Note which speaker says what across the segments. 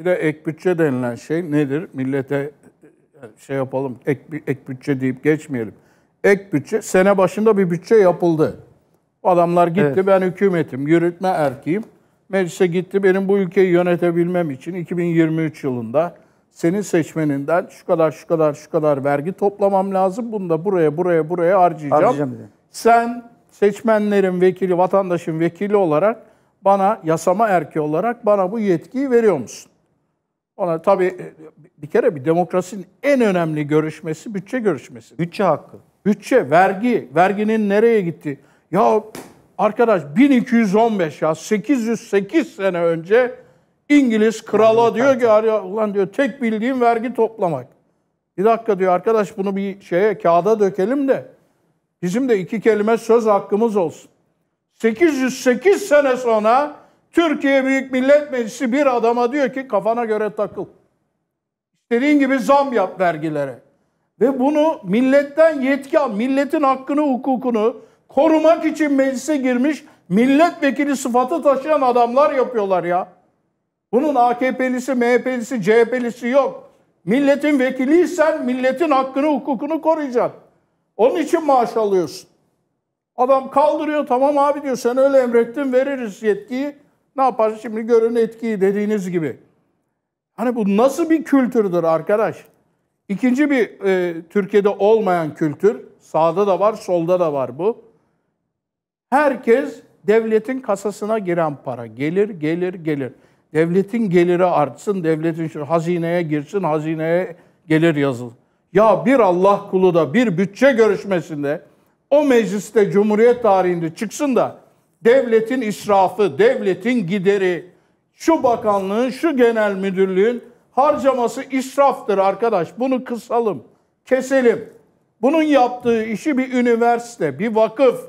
Speaker 1: Bir de ek bütçe denilen şey nedir? Millete e, şey yapalım, ek, ek bütçe deyip geçmeyelim. Ek bütçe, sene başında bir bütçe yapıldı. Adamlar gitti, evet. ben hükümetim, yürütme erkeğim. Meclise gitti, benim bu ülkeyi yönetebilmem için 2023 yılında senin seçmeninden şu kadar, şu kadar, şu kadar vergi toplamam lazım. Bunu da buraya, buraya, buraya harcayacağım. harcayacağım Sen seçmenlerin vekili, vatandaşın vekili olarak bana, yasama erkeği olarak bana bu yetkiyi veriyor musun? Ona tabii e, bir kere bir demokrasinin en önemli görüşmesi bütçe görüşmesi. Bütçe hakkı. Bütçe, vergi, verginin nereye gitti? Ya arkadaş 1215 ya 808 sene önce İngiliz krala diyor ki ulan diyor tek bildiğim vergi toplamak. Bir dakika diyor arkadaş bunu bir şeye kağıda dökelim de bizim de iki kelime söz hakkımız olsun. 808 sene sonra Türkiye Büyük Millet Meclisi bir adama diyor ki kafana göre takıl. İstediğin gibi zam yap vergilere. Ve bunu milletten yetki al, milletin hakkını, hukukunu korumak için meclise girmiş milletvekili sıfatı taşıyan adamlar yapıyorlar ya. Bunun AKP'lisi, MHP'lisi, CHP'lisi yok. Milletin vekiliysen milletin hakkını, hukukunu koruyacaksın. Onun için maaş alıyorsun. Adam kaldırıyor tamam abi diyor sen öyle emrettin veririz yetkiyi. Ne yapar? Şimdi görün etkiyi dediğiniz gibi. Hani bu nasıl bir kültürdür arkadaş? İkinci bir e, Türkiye'de olmayan kültür, sağda da var, solda da var bu. Herkes devletin kasasına giren para gelir, gelir, gelir. Devletin geliri artsın, devletin şu hazineye girsin, hazineye gelir yazıl. Ya bir Allah kulu da bir bütçe görüşmesinde o mecliste Cumhuriyet tarihinde çıksın da devletin israfı, devletin gideri, şu bakanlığın, şu genel müdürlüğün harcaması israftır arkadaş. Bunu kısalım, keselim. Bunun yaptığı işi bir üniversite, bir vakıf,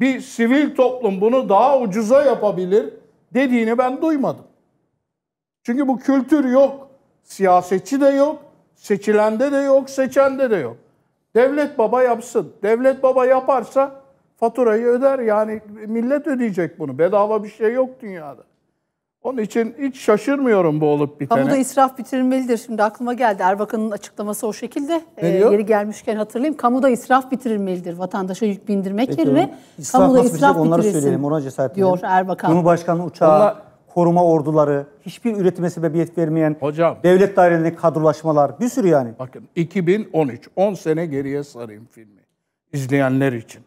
Speaker 1: bir sivil toplum bunu daha ucuza yapabilir dediğini ben duymadım. Çünkü bu kültür yok. Siyasetçi de yok, seçilende de yok, seçende de yok. Devlet baba yapsın. Devlet baba yaparsa faturayı öder. Yani millet ödeyecek bunu. Bedava bir şey yok dünyada. Onun için hiç şaşırmıyorum bu olup bitene. Kamuda
Speaker 2: israf bitirilmelidir. Şimdi aklıma geldi. Erbakan'ın açıklaması o şekilde. Ne ee, Yeri gelmişken hatırlayayım. Kamuda israf bitirilmelidir. Vatandaşa yük bindirmek Peki, yerine israf kamuda nasıl israf onları bitirilsin. Söyleyelim, ona
Speaker 1: cesaret diyor edelim. Erbakan. Cumhurbaşkanı uçağı, Onlar... koruma orduları, hiçbir üretime sebebiyet vermeyen Hocam, devlet dairelerindeki kadrolaşmalar bir sürü yani. Bakın 2013, 10 sene geriye sarayım filmi izleyenler için.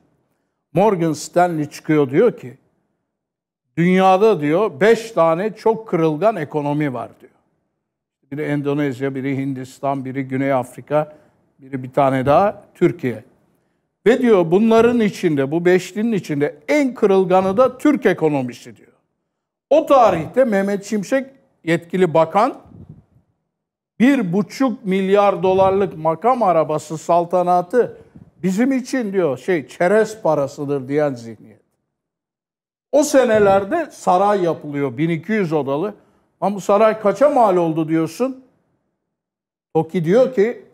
Speaker 1: Morgan Stanley çıkıyor diyor ki dünyada diyor 5 tane çok kırılgan ekonomi var diyor. Biri Endonezya, biri Hindistan, biri Güney Afrika, biri bir tane daha Türkiye. Ve diyor bunların içinde, bu beşlinin içinde en kırılganı da Türk ekonomisi diyor. O tarihte Mehmet Şimşek yetkili bakan bir buçuk milyar dolarlık makam arabası saltanatı bizim için diyor şey çerez parasıdır diyen zihniyet. O senelerde saray yapılıyor 1200 odalı. Ama bu saray kaça mal oldu diyorsun? Toki diyor ki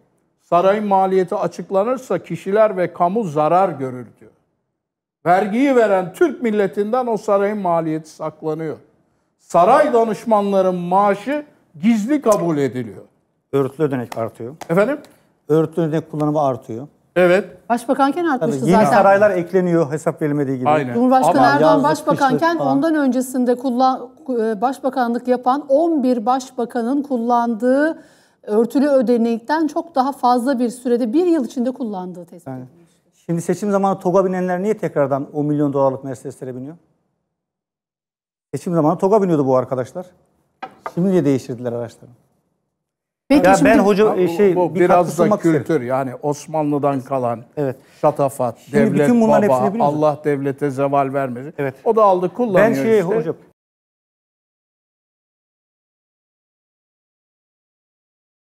Speaker 1: sarayın maliyeti açıklanırsa kişiler ve kamu zarar görür diyor. Vergiyi veren Türk milletinden o sarayın maliyeti saklanıyor. Saray danışmanların maaşı gizli kabul ediliyor. Örtülü ödenek artıyor. Efendim? Örtülü ödenek kullanımı artıyor. Evet.
Speaker 2: Başbakanken artmıştı Tabii, yeni zaten. saraylar
Speaker 1: ekleniyor hesap verilmediği gibi. Aynen. Cumhurbaşkanı Ama Erdoğan başbakanken falan. ondan
Speaker 2: öncesinde kullan, e, başbakanlık yapan 11 başbakanın kullandığı örtülü ödenekten çok daha fazla bir sürede bir yıl içinde kullandığı tespit edilmiş.
Speaker 1: Şimdi seçim zamanı TOG'a binenler niye tekrardan o milyon dolarlık Mercedes'lere biniyor? Seçim zamanı TOG'a biniyordu bu arkadaşlar. Şimdi niye değiştirdiler araçlarını? Peki ya şimdi, ben hoca e, şey bu, bu biraz da kültür isterim. yani Osmanlı'dan kalan evet. şatafat, şimdi devlet bütün baba, Allah devlete zeval vermedi. Evet. O da aldı kullanıyor Ben şey işte. hocam